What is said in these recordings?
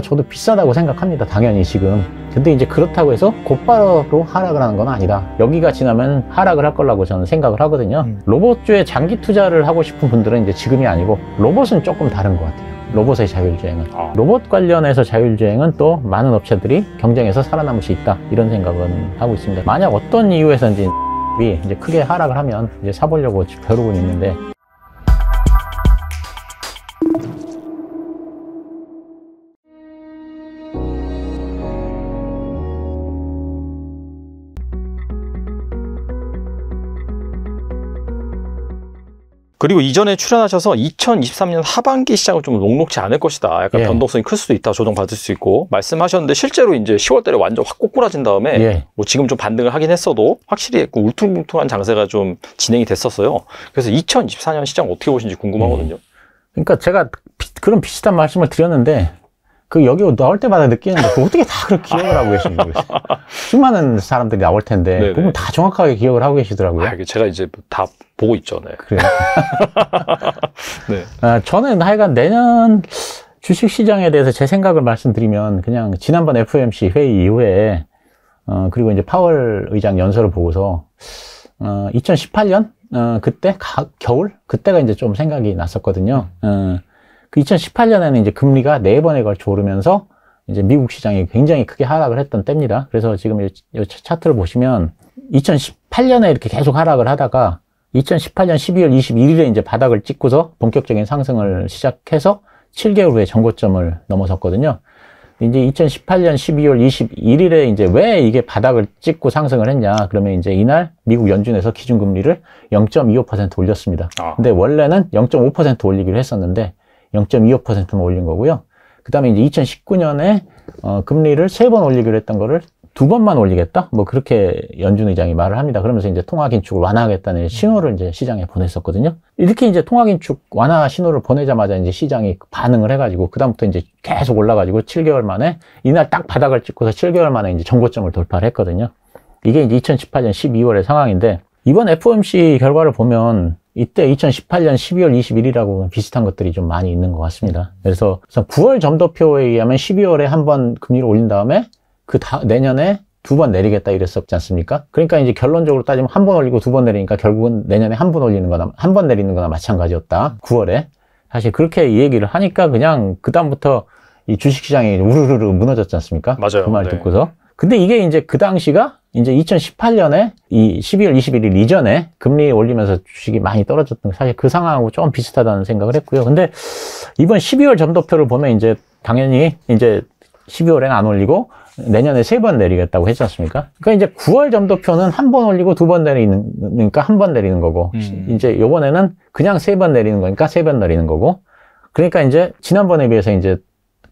저도 비싸다고 생각합니다 당연히 지금 근데 이제 그렇다고 해서 곧바로 하락을 하는 건 아니다 여기가 지나면 하락을 할 거라고 저는 생각을 하거든요 음. 로봇주에 장기 투자를 하고 싶은 분들은 이제 지금이 아니고 로봇은 조금 다른 것 같아요 로봇의 자율주행은 아. 로봇 관련해서 자율주행은 또 많은 업체들이 경쟁에서 살아남을 수 있다 이런 생각은 하고 있습니다 만약 어떤 이유에서인지 이제 크게 하락을 하면 이제 사보려고 벼르고 있는데 그리고 이전에 출연하셔서 2023년 하반기 시장은 좀 녹록지 않을 것이다. 약간 예. 변동성이 클 수도 있다. 조정받을 수 있고 말씀하셨는데 실제로 이제 10월 달에 완전 확 꼬꾸라진 다음에 예. 뭐 지금 좀 반등을 하긴 했어도 확실히 그 울퉁불퉁한 장세가 좀 진행이 됐었어요. 그래서 2024년 시장 어떻게 보시는지 궁금하거든요. 음. 그러니까 제가 비, 그런 비슷한 말씀을 드렸는데 그 여기 나올 때마다 느끼는데 그 어떻게 다 그렇게 기억을 하고 계 거예요? 수많은 사람들이 나올 텐데 네네. 보면 다 정확하게 기억을 하고 계시더라고요. 아, 제가 이제 다 보고 있죠. 네. 그래요. 네. 아, 저는 하여간 내년 주식 시장에 대해서 제 생각을 말씀드리면 그냥 지난번 FOMC 회의 이후에 어, 그리고 이제 파월 의장 연설을 보고서 어, 2018년 어, 그때 가, 겨울 그때가 이제 좀 생각이 났었거든요. 어, 그 2018년에는 이제 금리가 네 번에 걸쳐 오르면서 이제 미국 시장이 굉장히 크게 하락을 했던 때입니다. 그래서 지금 이, 차트를 보시면 2018년에 이렇게 계속 하락을 하다가 2018년 12월 21일에 이제 바닥을 찍고서 본격적인 상승을 시작해서 7개월 후에 전고점을 넘어섰거든요. 이제 2018년 12월 21일에 이제 왜 이게 바닥을 찍고 상승을 했냐? 그러면 이제 이날 미국 연준에서 기준금리를 0.25% 올렸습니다. 아. 근데 원래는 0.5% 올리기로 했었는데 0.25%만 올린 거고요. 그 다음에 이제 2019년에 어, 금리를 세 번 올리기로 했던 거를 두 번만 올리겠다? 뭐 그렇게 연준 의장이 말을 합니다. 그러면서 이제 통화 긴축을 완화하겠다는 신호를 이제 시장에 보냈었거든요. 이렇게 이제 통화 긴축 완화 신호를 보내자마자 이제 시장이 반응을 해가지고 그다음부터 이제 계속 올라가지고 7개월 만에 이날 딱 바닥을 찍고서 7개월 만에 이제 정고점을 돌파를 했거든요. 이게 이제 2018년 12월의 상황인데 이번 FOMC 결과를 보면 이때 2018년 12월 21일이라고 비슷한 것들이 좀 많이 있는 것 같습니다. 그래서 9월 점도표에 의하면 12월에 한 번 금리를 올린 다음에 그 다, 내년에 두 번 내리겠다 이랬었지 않습니까? 그러니까 이제 결론적으로 따지면 한 번 올리고 두 번 내리니까 결국은 내년에 한 번 올리는 거나 한 번 내리는 거나 마찬가지였다. 9월에. 사실 그렇게 얘기를 하니까 그냥 그다음부터 이 주식시장이 우르르르 무너졌지 않습니까? 맞아요. 그말 네. 듣고서. 근데 이게 이제 그 당시가 이제 2018년에 이 12월 21일 이전에 금리 올리면서 주식이 많이 떨어졌던 사실 그 상황하고 좀 비슷하다는 생각을 했고요. 근데 이번 12월 점도표를 보면 이제 당연히 이제 12월에는 안 올리고 내년에 세 번 내리겠다고 했지 않습니까? 그러니까 이제 9월 점도표는 한 번 올리고 두 번 내리는 그러니까 한 번 내리는 거고 음. 이제 요번에는 그냥 세 번 내리는 거니까 세 번 내리는 거고 그러니까 이제 지난번에 비해서 이제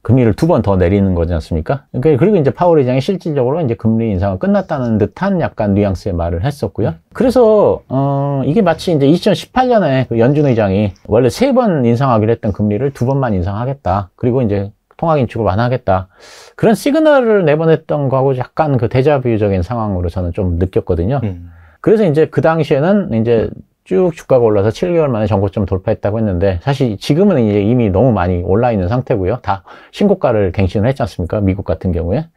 금리를 두 번 더 내리는 거지 않습니까? 그러니까 그리고 이제 파월 의장이 실질적으로 이제 금리 인상은 끝났다는 듯한 약간 뉘앙스의 말을 했었고요. 그래서 어, 이게 마치 이제 2018년에 그 연준 의장이 원래 세 번 인상하기로 했던 금리를 두 번만 인상하겠다. 그리고 이제 통화 긴축을 완화하겠다. 그런 시그널을 내보냈던 거하고 약간 그 대자뷰적인 상황으로 저는 좀 느꼈거든요. 음. 그래서 이제 그 당시에는 이제 쭉 주가가 올라서 7개월 만에 전고점 돌파했다고 했는데 사실 지금은 이제 이미 너무 많이 올라 있는 상태고요. 다 신고가를 갱신을 했지 않습니까? 미국 같은 경우에.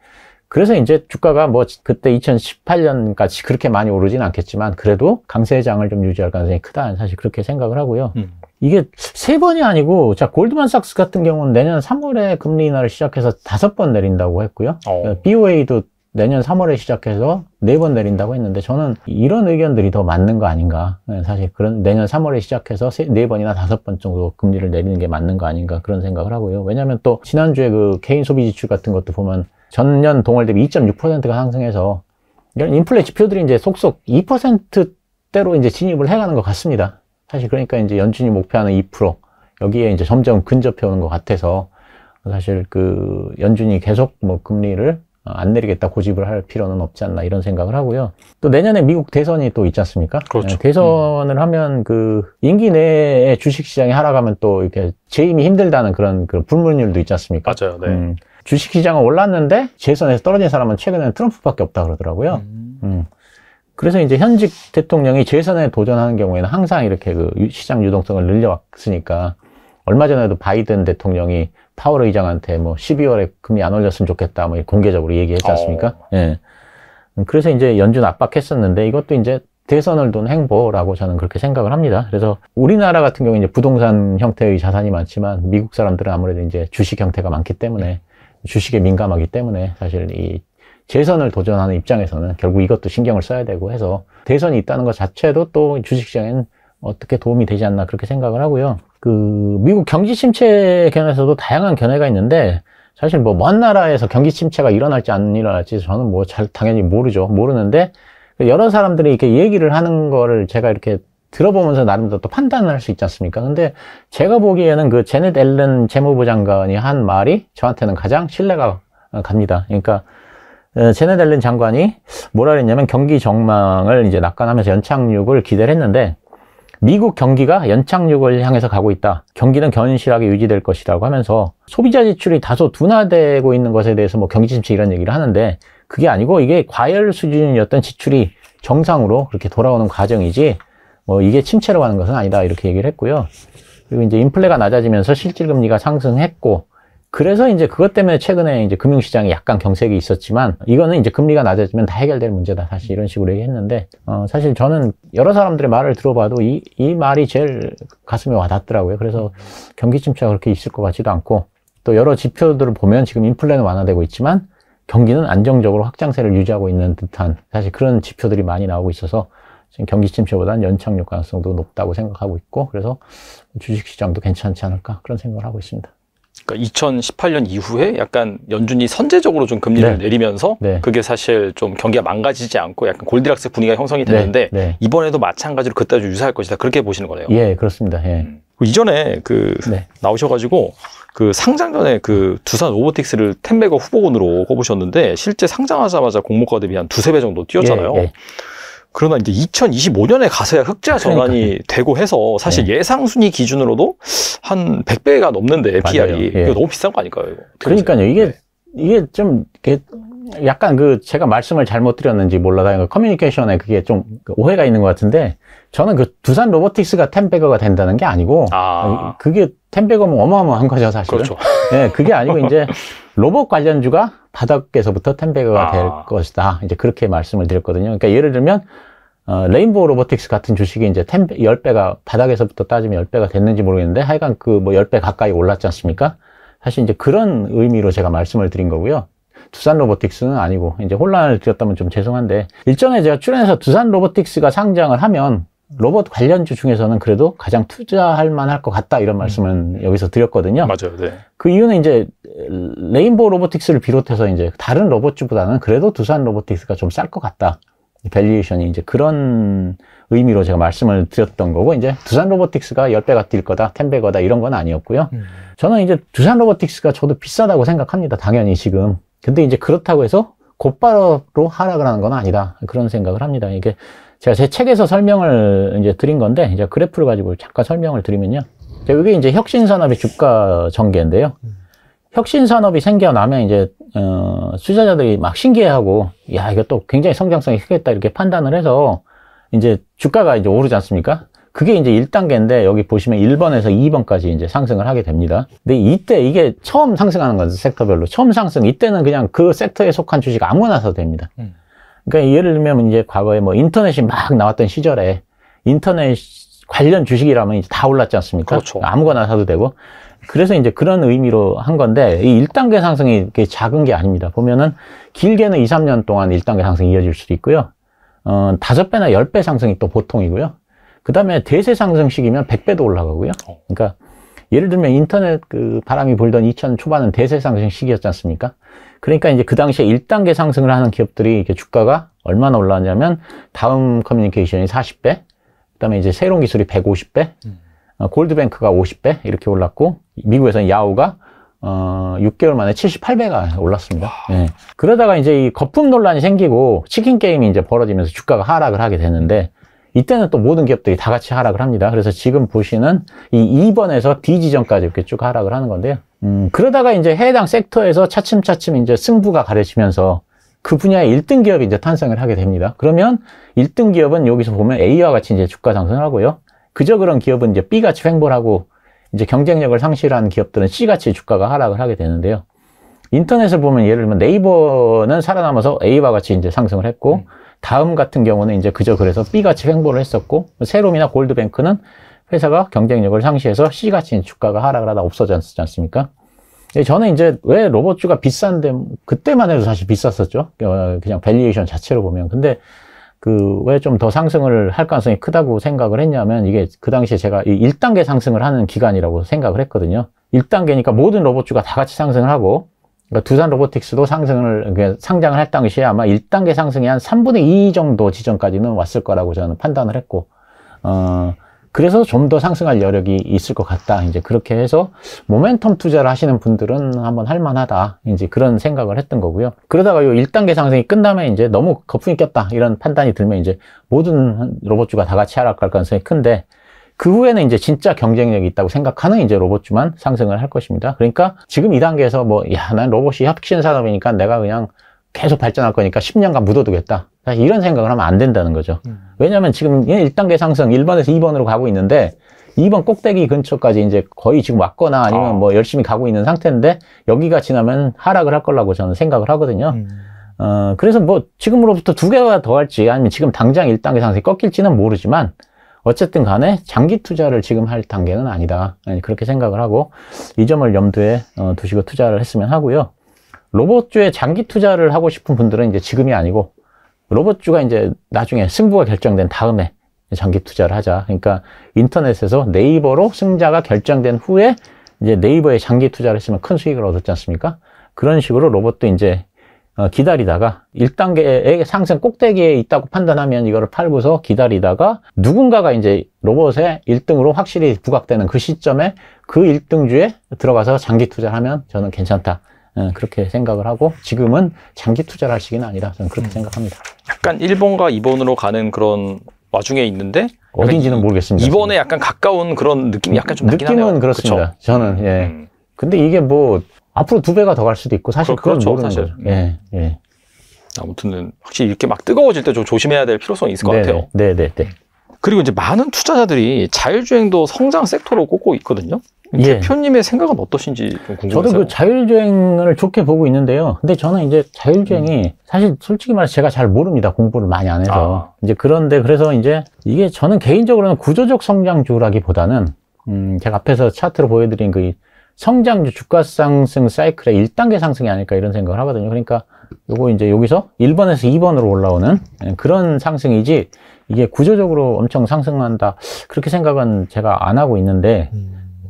그래서 이제 주가가 뭐 그때 2018년까지 그렇게 많이 오르진 않겠지만 그래도 강세장을 좀 유지할 가능성이 크다. 사실 그렇게 생각을 하고요. 음. 이게 세 번이 아니고 자 골드만삭스 같은 경우는 내년 3월에 금리 인하를 시작해서 다섯 번 내린다고 했고요. 어. 어 BOA도 내년 3월에 시작해서 네 번 내린다고 했는데 저는 이런 의견들이 더 맞는 거 아닌가 네, 사실 그런 내년 3월에 시작해서 네 번이나 다섯 번 정도 금리를 내리는 게 맞는 거 아닌가 그런 생각을 하고요 왜냐하면 또 지난주에 그 개인 소비 지출 같은 것도 보면 전년 동월 대비 2.6%가 상승해서 이런 인플레 지표들이 이제 속속 2%대로 이제 진입을 해가는 것 같습니다 사실 그러니까 이제 연준이 목표하는 2% 여기에 이제 점점 근접해 오는 것 같아서 사실 그 연준이 계속 뭐 금리를 어, 안 내리겠다 고집을 할 필요는 없지 않나 이런 생각을 하고요. 또 내년에 미국 대선이 또 있지 않습니까? 그렇죠. 예, 대선을 음. 하면 그 임기 내에 주식시장이 하락하면 또 이렇게 재임이 힘들다는 그런 그 불문율도 있지 않습니까? 맞아요. 네. 음, 주식시장은 올랐는데 재선에서 떨어진 사람은 최근에는 트럼프밖에 없다 그러더라고요. 음. 음. 그래서 이제 현직 대통령이 재선에 도전하는 경우에는 항상 이렇게 그 시장 유동성을 늘려왔으니까 얼마 전에도 바이든 대통령이 파월 의장한테 뭐 12월에 금리 안 올렸으면 좋겠다 뭐 공개적으로 얘기했지 않습니까? 어. 예. 음, 그래서 이제 연준 압박했었는데 이것도 이제 대선을 돈 행보라고 저는 그렇게 생각을 합니다. 그래서 우리나라 같은 경우에 이제 부동산 형태의 자산이 많지만 미국 사람들은 아무래도 이제 주식 형태가 많기 때문에 주식에 민감하기 때문에 사실 이 재선을 도전하는 입장에서는 결국 이것도 신경을 써야 되고 해서 대선이 있다는 것 자체도 또 주식시장엔 어떻게 도움이 되지 않나 그렇게 생각을 하고요. 그 미국 경기 침체에 관해서도 다양한 견해가 있는데 사실 뭐 먼 나라에서 경기 침체가 일어날지 안 일어날지 저는 뭐 잘 당연히 모르죠 모르는데 그 여러 사람들이 이렇게 얘기를 하는 거를 제가 이렇게 들어보면서 나름대로 또 판단을 할 수 있지 않습니까? 근데 제가 보기에는 그 제넷 앨런 재무부 장관이 한 말이 저한테는 가장 신뢰가 갑니다. 그러니까 어, 제넷 앨런 장관이 뭐라 그랬냐면 경기 정망을 이제 낙관하면서 연착륙을 기대를 했는데 미국 경기가 연착륙을 향해서 가고 있다. 경기는 견실하게 유지될 것이라고 하면서 소비자 지출이 다소 둔화되고 있는 것에 대해서 뭐 경기 침체 이런 얘기를 하는데 그게 아니고 이게 과열 수준이었던 지출이 정상으로 그렇게 돌아오는 과정이지 뭐 이게 침체로 가는 것은 아니다 이렇게 얘기를 했고요. 그리고 이제 인플레가 낮아지면서 실질금리가 상승했고 그래서 이제 그것 때문에 최근에 이제 금융시장이 약간 경색이 있었지만 이거는 이제 금리가 낮아지면 다 해결될 문제다 사실 이런 식으로 얘기했는데 어 사실 저는 여러 사람들의 말을 들어봐도 이, 이 말이 제일 가슴에 와닿더라고요. 그래서 경기 침체가 그렇게 있을 것 같지도 않고 또 여러 지표들을 보면 지금 인플레는 완화되고 있지만 경기는 안정적으로 확장세를 유지하고 있는 듯한 사실 그런 지표들이 많이 나오고 있어서 지금 경기 침체보다는 연착륙 가능성도 높다고 생각하고 있고 그래서 주식시장도 괜찮지 않을까 그런 생각을 하고 있습니다. 그러니까 2018년 이후에 약간 연준이 선제적으로 좀 금리를 네. 내리면서 네. 그게 사실 좀 경기가 망가지지 않고 약간 골디락스 분위기가 형성이 네. 됐는데 네. 이번에도 마찬가지로 그때 아주 유사할 것이다 그렇게 보시는 거네요. 예, 그렇습니다. 예. 음. 이전에 그 네. 나오셔가지고 그 상장 전에 그 두산 로보틱스를 텐베거 후보군으로 꼽으셨는데 실제 상장하자마자 공모가 대비한 두세 배 정도 뛰었잖아요. 예, 예. 그러나 이제 2025년에 가서야 흑자 전환이 그러니까 되고 해서 사실 네. 예상 순위 기준으로도 한 100배가 넘는데 PR이 예. 이거 너무 비싼 거 아닐까요? 이거? 그러니까요. 이게 요 네. 이게 좀 이게 약간 그 제가 말씀을 잘못 드렸는지 몰라 다요 그 커뮤니케이션에 그게 좀 오해가 있는 것 같은데 저는 그 두산 로보틱스가 텐베거가 된다는 게 아니고 아. 그게 텐베거면 어마어마한 거죠 사실은. 그렇죠. 네, 그게 아니고 이제 로봇 관련주가 바닥에서부터 텐베거가 아. 될 것이다. 이제 그렇게 말씀을 드렸거든요. 그러니까 예를 들면 어, 레인보우 로보틱스 같은 주식이 이제 10배, 10배가 바닥에서부터 따지면 10배가 됐는지 모르겠는데 하여간 그뭐 10배 가까이 올랐지 않습니까? 사실 이제 그런 의미로 제가 말씀을 드린 거고요. 두산 로보틱스는 아니고 이제 혼란을 드렸다면 좀 죄송한데 일전에 제가 출연해서 두산 로보틱스가 상장을 하면 로봇 관련주 중에서는 그래도 가장 투자할 만할 것 같다 이런 음. 말씀은 음. 여기서 드렸거든요. 맞아요. 네. 그 이유는 이제 레인보우 로보틱스를 비롯해서 이제 다른 로봇주보다는 그래도 두산 로보틱스가 좀 쌀 것 같다. 밸리에이션이 이제 그런 의미로 제가 말씀을 드렸던 거고 이제 두산 로보틱스가 10배가 뛸 거다, 10배거다 이런 건 아니었고요. 음. 저는 이제 두산 로보틱스가 저도 비싸다고 생각합니다. 당연히 지금. 근데 이제 그렇다고 해서 곧바로 하락을 하는 건 아니다. 그런 생각을 합니다. 이게 제가 제 책에서 설명을 이제 드린 건데 이제 그래프를 가지고 잠깐 설명을 드리면요. 이게 이제 혁신산업의 주가 전개인데요. 혁신산업이 생겨나면 이제 어, 투자자들이 막 신기해하고 야 이거 또 굉장히 성장성이 크겠다 이렇게 판단을 해서 이제 주가가 이제 오르지 않습니까? 그게 이제 1단계인데 여기 보시면 1번에서 2번까지 이제 상승을 하게 됩니다. 근데 이때 이게 처음 상승하는 거죠 섹터별로 처음 상승 이때는 그냥 그 섹터에 속한 주식 아무나 사도 됩니다. 음. 그러니까 예를 들면 이제 과거에 뭐 인터넷이 막 나왔던 시절에 인터넷 관련 주식이라면 이제 다 올랐지 않습니까? 그렇죠. 아무거나 사도 되고. 그래서 이제 그런 의미로 한 건데 이 1단계 상승이 이게 작은 게 아닙니다. 보면은 길게는 2, 3년 동안 1단계 상승이 이어질 수도 있고요. 어, 5배나 10배 상승이 또 보통이고요. 그다음에 대세 상승시기면 100배도 올라가고요. 어. 그러니까 예를 들면 인터넷 그 바람이 불던 2000 초반은 대세 상승 시기였지 않습니까? 그러니까 이제 그 당시에 1단계 상승을 하는 기업들이 이렇게 주가가 얼마나 올라왔냐면 다음 커뮤니케이션이 40배, 그다음에 이제 새로운 기술이 150배, 음. 어, 골드뱅크가 50배 이렇게 올랐고 미국에서는 야후가 어, 6개월 만에 78배가 올랐습니다. 예. 그러다가 이제 이 거품 논란이 생기고 치킨 게임이 이제 벌어지면서 주가가 하락을 하게 되는데 이때는 또 모든 기업들이 다 같이 하락을 합니다. 그래서 지금 보시는 이 2번에서 D 지점까지 이렇게 쭉 하락을 하는 건데요. 음, 그러다가 이제 해당 섹터에서 차츰차츰 이제 승부가 가려지면서 그 분야의 1등 기업이 이제 탄생을 하게 됩니다. 그러면 1등 기업은 여기서 보면 A와 같이 이제 주가 상승을 하고요. 그저 그런 기업은 이제 B같이 횡보하고 이제 경쟁력을 상실한 기업들은 C같이 주가가 하락을 하게 되는데요. 인터넷을 보면 예를 들면 네이버는 살아남아서 A와 같이 이제 상승을 했고 음. 다음 같은 경우는 이제 그저 그래서 B같이 횡보를 했었고 세롬이나 골드뱅크는 회사가 경쟁력을 상실해서 C같이 주가가 하락을 하다 없어졌지 않습니까? 예, 저는 이제 왜 로봇주가 비싼데 그때만 해도 사실 비쌌었죠. 어, 그냥 밸리에이션 자체로 보면. 근데 그 왜 좀 더 상승을 할 가능성이 크다고 생각을 했냐면 이게 그 당시에 제가 1단계 상승을 하는 기간이라고 생각을 했거든요. 1단계니까 모든 로봇주가 다 같이 상승을 하고 그러니까 두산 로보틱스도 상승을 그러니까 상장을 했던 것이 아마 1단계 상승이 한 3분의 2 정도 지점까지는 왔을 거라고 저는 판단을 했고 어 그래서 좀 더 상승할 여력이 있을 것 같다 이제 그렇게 해서 모멘텀 투자를 하시는 분들은 한번 할 만하다 이제 그런 생각을 했던 거고요 그러다가 요 1단계 상승이 끝나면 이제 너무 거품이 꼈다 이런 판단이 들면 이제 모든 로봇주가 다 같이 하락할 가능성이 큰데 그 후에는 이제 진짜 경쟁력이 있다고 생각하는 이제 로봇주만 상승을 할 것입니다. 그러니까 지금 이 단계에서 뭐, 야, 난 로봇이 혁신 산업이니까 내가 그냥 계속 발전할 거니까 10년간 묻어두겠다. 이런 생각을 하면 안 된다는 거죠. 음. 왜냐하면 지금 1단계 상승 1번에서 2번으로 가고 있는데 2번 꼭대기 근처까지 이제 거의 지금 왔거나 아니면 아. 뭐 열심히 가고 있는 상태인데 여기가 지나면 하락을 할 거라고 저는 생각을 하거든요. 음. 어, 그래서 뭐 지금으로부터 두 개가 더 할지 아니면 지금 당장 1단계 상승이 꺾일지는 모르지만 어쨌든 간에 장기 투자를 지금 할 단계는 아니다 그렇게 생각을 하고 이 점을 염두에 어, 두시고 투자를 했으면 하고요 로봇주에 장기 투자를 하고 싶은 분들은 이제 지금이 아니고 로봇주가 이제 나중에 승부가 결정된 다음에 장기 투자를 하자 그러니까 인터넷에서 네이버로 승자가 결정된 후에 이제 네이버에 장기 투자를 했으면 큰 수익을 얻었지 않습니까 그런 식으로 로봇도 이제 어, 기다리다가 1단계의 상승 꼭대기에 있다고 판단하면 이거를 팔고서 기다리다가 누군가가 이제 로봇에 1등으로 확실히 부각되는 그 시점에 그 1등주에 들어가서 장기 투자를 하면 저는 괜찮다. 어, 그렇게 생각을 하고 지금은 장기 투자를 할 시기는 아니라 저는 그렇게 음. 생각합니다. 약간 1번과 2번으로 가는 그런 와중에 있는데 어딘지는 모르겠습니다. 이번에 약간 가까운 그런 느낌이 약간 좀 느낌은 그렇습니다. 그쵸? 저는 예. 음. 근데 이게 뭐 앞으로 두 배가 더 갈 수도 있고 사실 그건 그렇죠, 모르는 사실. 거죠. 예, 예. 아무튼은 확실히 이렇게 막 뜨거워질 때 좀 조심해야 될 필요성이 있을 네네, 것 네, 같아요. 네, 네, 네. 그리고 이제 많은 투자자들이 자율주행도 성장 섹터로 꼽고 있거든요. 예. 대표님의 생각은 어떠신지 좀 궁금해요. 저도 그 자율주행을 좋게 보고 있는데요. 근데 저는 이제 자율주행이 음. 사실 솔직히 말해서 제가 잘 모릅니다. 공부를 많이 안 해서. 아. 이제 그런데 그래서 이제 이게 저는 개인적으로는 구조적 성장주라기보다는 음, 제가 앞에서 차트로 보여드린 그 성장주 주가 상승 사이클의 1단계 상승이 아닐까 이런 생각을 하거든요. 그러니까 요거 이제 여기서 1번에서 2번으로 올라오는 그런 상승이지 이게 구조적으로 엄청 상승한다 그렇게 생각은 제가 안 하고 있는데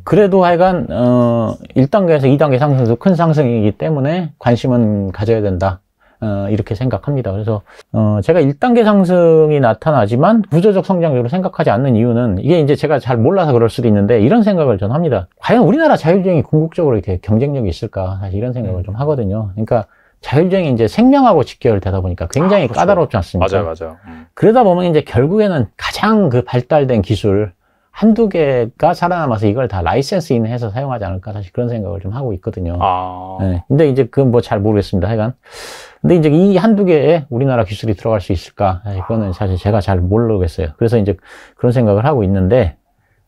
그래도 하여간 어 1단계에서 2단계 상승도 큰 상승이기 때문에 관심은 가져야 된다. 어, 이렇게 생각합니다. 그래서 어, 제가 1단계 상승이 나타나지만 구조적 성장률을 생각하지 않는 이유는 이게 이제 제가 잘 몰라서 그럴 수도 있는데 이런 생각을 전 합니다. 과연 우리나라 자율주행이 궁극적으로 이렇게 경쟁력이 있을까? 사실 이런 생각을 음. 좀 하거든요. 그러니까 자율주행이 이제 생명하고 직결되다 보니까 굉장히 아, 그렇죠. 까다롭지 않습니까? 맞아요, 맞아요. 음. 그러다 보면 이제 결국에는 가장 그 발달된 기술, 한두 개가 살아남아서 이걸 다 라이센스 있는 해서 사용하지 않을까 사실 그런 생각을 좀 하고 있거든요. 아... 네. 근데 이제 그건 뭐 잘 모르겠습니다. 하여간. 근데 이제 이 한두 개에 우리나라 기술이 들어갈 수 있을까? 이거는 네, 아. 사실 제가 잘 모르겠어요. 그래서 이제 그런 생각을 하고 있는데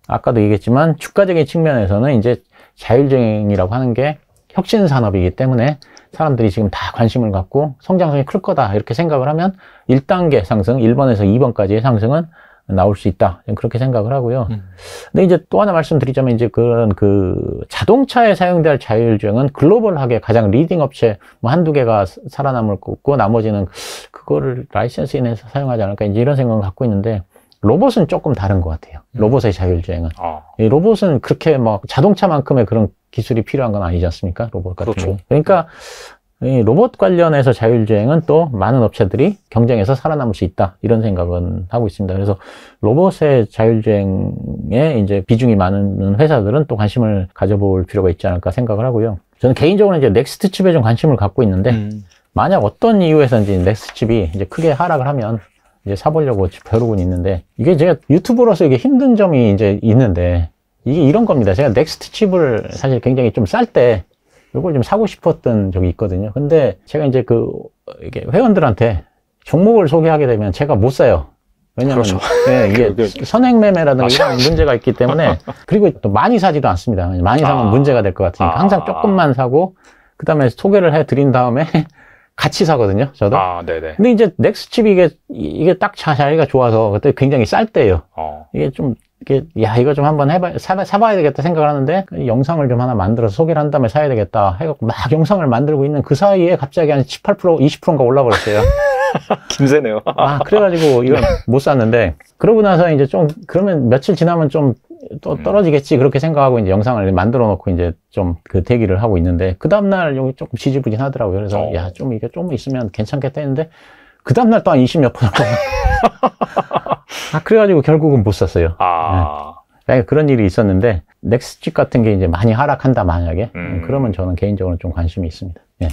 아까도 얘기했지만 주가적인 측면에서는 이제 자율주행이라고 하는 게 혁신 산업이기 때문에 사람들이 지금 다 관심을 갖고 성장성이 클 거다 이렇게 생각을 하면 1단계 상승, 1번에서 2번까지의 상승은 나올 수 있다. 그렇게 생각을 하고요. 음. 근데 이제 또 하나 말씀드리자면 이제 그런 그 자동차에 사용될 자율주행은 글로벌하게 가장 리딩 업체 뭐 한두 개가 살아남을 거고 나머지는 그거를 라이센스 인해서 사용하지 않을까 이제 이런 생각을 갖고 있는데 로봇은 조금 다른 것 같아요. 음. 로봇의 자율주행은. 아. 이 로봇은 그렇게 막 자동차만큼의 그런 기술이 필요한 건 아니지 않습니까? 로봇 같은 그렇죠. 그러니까 이 로봇 관련해서 자율주행은 또 많은 업체들이 경쟁에서 살아남을 수 있다 이런 생각은 하고 있습니다. 그래서 로봇의 자율주행에 이제 비중이 많은 회사들은 또 관심을 가져볼 필요가 있지 않을까 생각을 하고요. 저는 개인적으로 이제 넥스트 칩에 좀 관심을 갖고 있는데 음. 만약 어떤 이유에서인지 넥스트 칩이 이제 크게 하락을 하면 이제 사보려고 벼르고 있는데 이게 제가 유튜브로서 이게 힘든 점이 이제 있는데 이게 이런 겁니다. 제가 넥스트 칩을 사실 굉장히 좀쌀때 이걸 좀 사고 싶었던 적이 있거든요. 근데 제가 이제 그 이게 회원들한테 종목을 소개하게 되면 제가 못 사요. 왜냐하면 그렇죠. 네, 이게 선행매매라든가 이런 문제가 있기 때문에 그리고 또 많이 사지도 않습니다. 많이 사면 아. 문제가 될 것 같으니까 아. 항상 조금만 사고 그다음에 소개를 해드린 다음에 같이 사거든요. 저도. 아, 네네. 근데 이제 넥스칩이 이게 이게 딱 자리가 좋아서 그때 굉장히 쌀 때예요. 어. 이게 좀 이게 야 이거 좀 한번 해봐 사봐, 사봐야 되겠다 생각을 하는데 영상을 좀 하나 만들어서 소개를 한 다음에 사야 되겠다 해갖고 막 영상을 만들고 있는 그 사이에 갑자기 한 18% 20%인가 올라버렸어요 김새네요 아 그래가지고 이건못 샀는데 그러고 나서 이제 좀 그러면 며칠 지나면 좀또 음. 떨어지겠지 그렇게 생각하고 이제 영상을 만들어 놓고 이제 좀 그 대기를 하고 있는데 그 다음날 여기 조금 지지부진하더라고요 그래서 어. 야좀 이게 좀 있으면 괜찮겠다 했는데 그 다음날 또 한 20몇 번 하고. 아, 그래가지고 결국은 못 샀어요. 아. 네. 그러니까 그런 일이 있었는데, 넥스집 같은 게 이제 많이 하락한다, 만약에. 음. 음 그러면 저는 개인적으로 좀 관심이 있습니다. 네.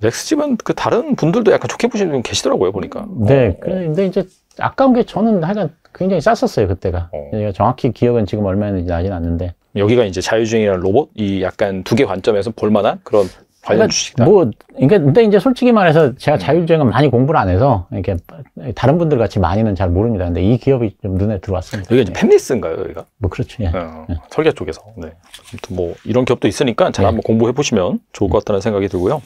넥스집은 그 다른 분들도 약간 좋게 보시는 분 계시더라고요, 보니까. 네. 어. 근데 이제 아까운 게 저는 하여간 굉장히 쌌었어요, 그때가. 어. 그러니까 정확히 기억은 지금 얼마였는지 나진 않는데. 여기가 이제 자유주행이라는 로봇이 약간 두 개 관점에서 볼만한 그런 그러니까 관련 주식들. 뭐, 그러니까 근데 이제 솔직히 말해서 제가 음. 자율주행은 많이 공부를 안 해서 이렇게 다른 분들 같이 많이는 잘 모릅니다. 근데 이 기업이 좀 눈에 들어왔습니다. 여기가 네. 팹리스인가요, 여기가? 뭐 그렇죠. 예. 어, 예. 설계 쪽에서. 네. 아무튼 뭐 이런 기업도 있으니까 잘 예. 한번 공부해 보시면 좋을 것 같다는 생각이 들고요.